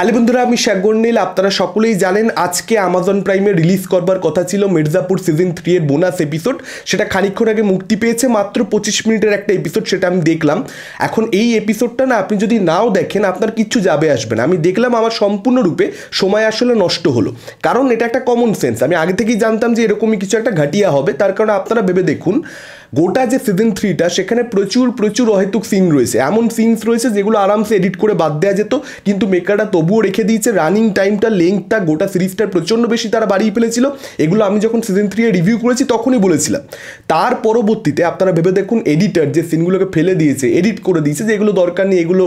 hello বন্ধুরা আমি শ্যাগর নীল আপনারা সকলেই জানেন আজকে আমাজন প্রাইমে রিলিজ করবার কথা ছিল মির্জাপুর সিজন থ্রি এর বোনাস এপিসোড সেটা খানিক্ষণ আগে মুক্তি পেয়েছে মাত্র পঁচিশ মিনিটের একটা এপিসোড সেটা আমি দেখলাম এখন এই এপিসোডটা না আপনি যদি নাও দেখেন আপনার কিচ্ছু যাবে আসবে না আমি দেখলাম আমার সম্পূর্ণরূপে সময় আসলে নষ্ট হলো কারণ এটা একটা কমন সেন্স আমি আগে থেকেই জানতাম যে এরকমই কিছু একটা ঘাটিয়া হবে তার কারণে আপনারা ভেবে দেখুন গোটা যে সিজন থ্রিটা সেখানে প্রচুর প্রচুর অহেতুক সিন রয়েছে এমন সিনস রয়েছে যেগুলো আরামসে এডিট করে বাদ দেওয়া যেত কিন্তু মেকাররা তবুও রেখে দিয়েছে রানিং টাইমটা লেংথটা গোটা সিরিজটার প্রচণ্ড বেশি তারা বাড়িয়ে ফেলেছিল এগুলো আমি যখন সিজন থ্রি রিভিউ করেছি তখনই বলেছিলাম তার পরবর্তীতে আপনারা ভেবে দেখুন এডিটার যে সিনগুলোকে ফেলে দিয়েছে এডিট করে দিয়েছে যে এগুলো দরকার নেই এগুলো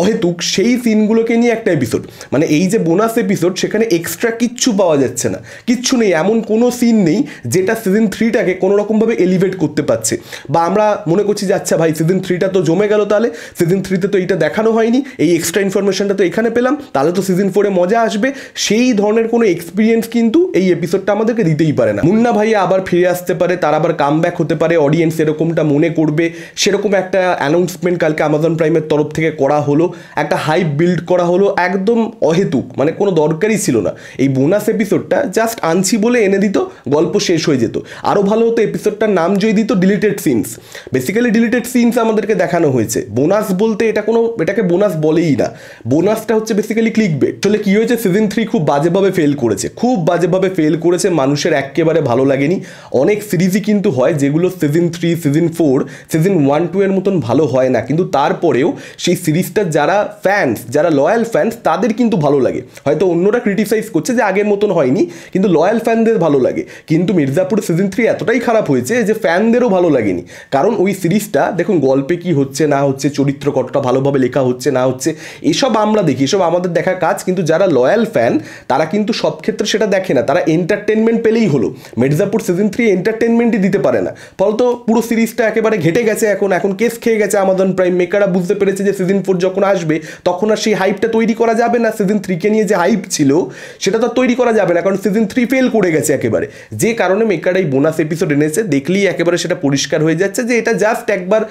অহেতুক সেই সিনগুলোকে নিয়ে একটা এপিসোড মানে এই যে বোনাস এপিসোড সেখানে এক্সট্রা কিচ্ছু পাওয়া যাচ্ছে না কিচ্ছু নেই এমন কোনো সিন নেই যেটা সিজন থ্রিটাকে কোনোরকমভাবে এলিভেট করতে পারছে যাচ্ছে বা আমরা মনে করছি যে আচ্ছা ভাই সিজন থ্রিটা তো জমে গেল তাহলে সিজন থ্রিতে তো এইটা দেখানো হয়নি এই এক্সট্রা ইনফরমেশনটা তো এখানে পেলাম তাহলে তো সিজন ফোরে মজা আসবে সেই ধরনের কোনো এক্সপিরিয়েন্স কিন্তু এই এপিসোডটা আমাদেরকে দিতেই পারে না মুন্না ভাইয়া আবার ফিরে আসতে পারে তার আবার কাম ব্যাক হতে পারে অডিয়েন্স এরকমটা মনে করবে সেরকম একটা অ্যানাউন্সমেন্ট কালকে আমাজন প্রাইমের তরফ থেকে করা হলো একটা হাইপ বিল্ড করা হলো একদম অহেতুক মানে কোনো দরকারই ছিল না এই বোনাস এপিসোডটা জাস্ট আনছি বলে এনে দিত গল্প শেষ হয়ে যেত আরও ভালো হতো এপিসোডটার নাম যদি দিত delete deleted scenes basically deleted scenes আমাদেরকে দেখানো হয়েছে বোনাস বলতে এটা কোনো এটাকে বোনাস বলেই না বোনাসটা হচ্ছে বেসিক্যালি ক্লিক বেট তাহলে কী হয়েছে সিজন থ্রি খুব বাজেভাবে ফেল করেছে খুব বাজেভাবে ফেল করেছে মানুষের একেবারে ভালো লাগেনি অনেক সিরিজই কিন্তু হয় যেগুলো season three season four season one two এর মতন ভালো হয় না কিন্তু তারপরেও সেই সিরিজটার যারা ফ্যান্স যারা লয়াল ফ্যান্স তাদের কিন্তু ভালো লাগে হয়তো অন্যরা ক্রিটিসাইজ করছে যে আগের মতন হয়নি কিন্তু লয়াল ফ্যানদের ভালো লাগে কিন্তু মির্জাপুর সিজন থ্রি এতটাই খারাপ হয়েছে যে ফ্যানদেরও ভালো ভালো লাগেনি কারণ ওই সিরিজটা দেখুন গল্পে কি হচ্ছে না হচ্ছে চরিত্র কতটা ভালোভাবে লেখা হচ্ছে না হচ্ছে এসব আমরা দেখি এসব আমাদের দেখা কাজ কিন্তু যারা লয়াল ফ্যান তারা কিন্তু সব ক্ষেত্রে সেটা দেখে না তারা এন্টারটেনমেন্ট পেলেই হলো মির্জাপুর সিজন থ্রি এন্টারটেনমেন্টই দিতে পারে না ফলত পুরো সিরিজটা একেবারে ঘেটে গেছে এখন এখন কেস খেয়ে গেছে আমাজন প্রাইম মেকাররা বুঝতে পেরেছে যে সিজন ফোর যখন আসবে তখন আর সেই হাইপটা তৈরি করা যাবে না সিজন থ্রিকে নিয়ে যে হাইপ ছিল সেটা তো তৈরি করা যাবে না কারণ সিজন থ্রি ফেল করে গেছে একেবারে যে কারণে মেকাররা এই বোনাস এপিসোড এনেছে দেখলেই একেবারে সেটা পরিষ্কার হয়ে যাচ্ছে যে এটা জাস্ট একবার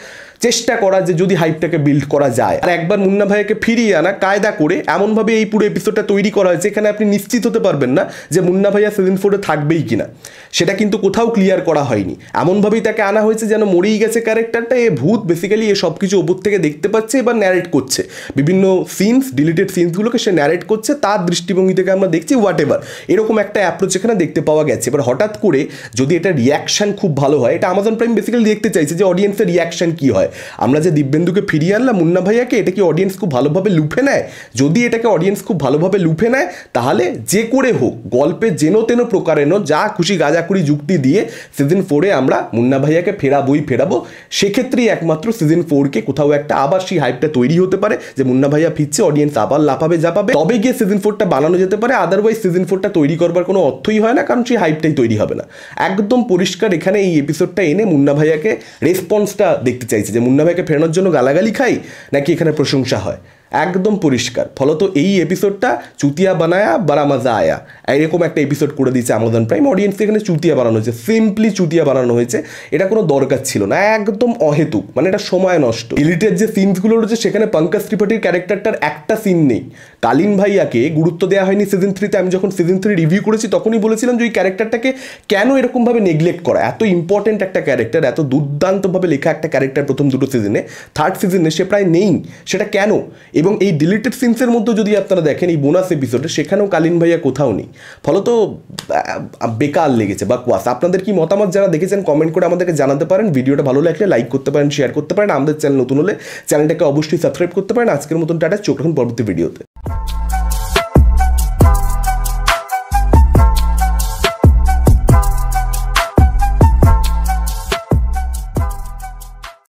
চেষ্টা করা যে যদি হাইপটাকে বিল্ড করা যায় আর একবার মুন্না ভাইয়াকে ফিরিয়ে আনা কায়দা করে এমনভাবে এই পুরো এপিসোডটা তৈরি করা হয়েছে এখানে আপনি নিশ্চিত হতে পারবেন না যে মুন্না ভাইয়া সিজন ফোরে থাকবেই কিনা সেটা কিন্তু কোথাও ক্লিয়ার করা হয়নি এমনভাবেই তাকে আনা হয়েছে যেন মরেই গেছে ক্যারেক্টারটা এ ভূত বেসিক্যালি এ সব কিছু ওপর থেকে দেখতে পাচ্ছে এবার ন্যারেট করছে বিভিন্ন সিনস ডিলিটেড সিনসগুলোকে সে ন্যারেট করছে তার দৃষ্টিভঙ্গি থেকে আমরা দেখছি হোয়াট এভার এরকম একটা অ্যাপ্রোচ এখানে দেখতে পাওয়া গেছে এবার হঠাৎ করে যদি এটা রিয়াকশান খুব ভালো হয় এটা আমাজন প্রাইম বেসিক্যালি দেখতে চাইছে যে অডিয়েন্সের রিয়াকশান কী হয় আমরা যে দিব্যেন্দুকে ফিরিয়ে আনলাম মুন্না ভাইয়াকে এটা কি অডিয়েন্স খুব ভালোভাবে লুফে নেয় যদি এটাকে অডিয়েন্স খুব ভালোভাবে লুফে নেয় তাহলে যে করে হোক গল্পে যেন তেন প্রকারেন যা খুশি গাজাকুড়ি যুক্তি দিয়ে সিজন ফোরে আমরা মুন্না ভাইয়াকে ফেরাবই ফেরাবো সেক্ষেত্রেই একমাত্র সিজন ফোরকে কোথাও একটা আবার সেই হাইপটা তৈরি হতে পারে যে মুন্না ভাইয়া ফিরছে অডিয়েন্স আবার লাফাবে যাপাবে তবে গিয়ে সিজন ফোরটা বানানো যেতে পারে আদারওয়াইজ সিজন ফোরটা তৈরি করবার কোনো অর্থই হয় না কারণ সেই হাইপটাই তৈরি হবে না একদম পরিষ্কার এখানে এই এপিসোডটা এনে মুন্না ভাইয়াকে রেসপন্সটা দেখতে চাইছে যে মুন্না ভাইকে ফেরানোর জন্য গালাগালি খাই নাকি এখানে প্রশংসা হয় একদম পরিষ্কার ফলত এই এপিসোডটা চুতিয়া বানায়া বারা মাজা আয়া এরকম একটা এপিসোড করে দিয়েছে আমাজন প্রাইম অডিয়েন্স এখানে চুতিয়া বানানো হয়েছে সিম্পলি চুতিয়া বানানো হয়েছে এটা কোনো দরকার ছিল না একদম অহেতুক মানে এটা সময় নষ্ট ইলিটের যে সিনসগুলো রয়েছে সেখানে পঙ্কজ ত্রিপাঠীর ক্যারেক্টারটার একটা সিন নেই কালিন ভাইয়াকে গুরুত্ব দেওয়া হয়নি সিজন থ্রিতে আমি যখন সিজন থ্রি রিভিউ করেছি তখনই বলেছিলাম যে ওই ক্যারেক্টারটাকে কেন এরকমভাবে নেগলেক্ট করা এত ইম্পর্টেন্ট একটা ক্যারেক্টার এত দুর্দান্তভাবে লেখা একটা ক্যারেক্টার প্রথম দুটো সিজনে থার্ড সিজনে সে প্রায় নেই সেটা কেন এবং এই ডিলিটেড সিনসের মধ্যে যদি আপনারা দেখেন এই বোনাস এপিসোডে সেখানেও কালীন ভাইয়া কোথাও নেই ফলত বেকার লেগেছে বা কোয়াস আপনাদের কি মতামত যারা দেখেছেন কমেন্ট করে আমাদেরকে জানাতে পারেন ভিডিওটা ভালো লাগলে লাইক করতে পারেন শেয়ার করতে পারেন আমাদের চ্যানেল নতুন হলে চ্যানেলটাকে অবশ্যই সাবস্ক্রাইব করতে পারেন আজকের মতন টাটা চোখ রাখুন পরবর্তী ভিডিওতে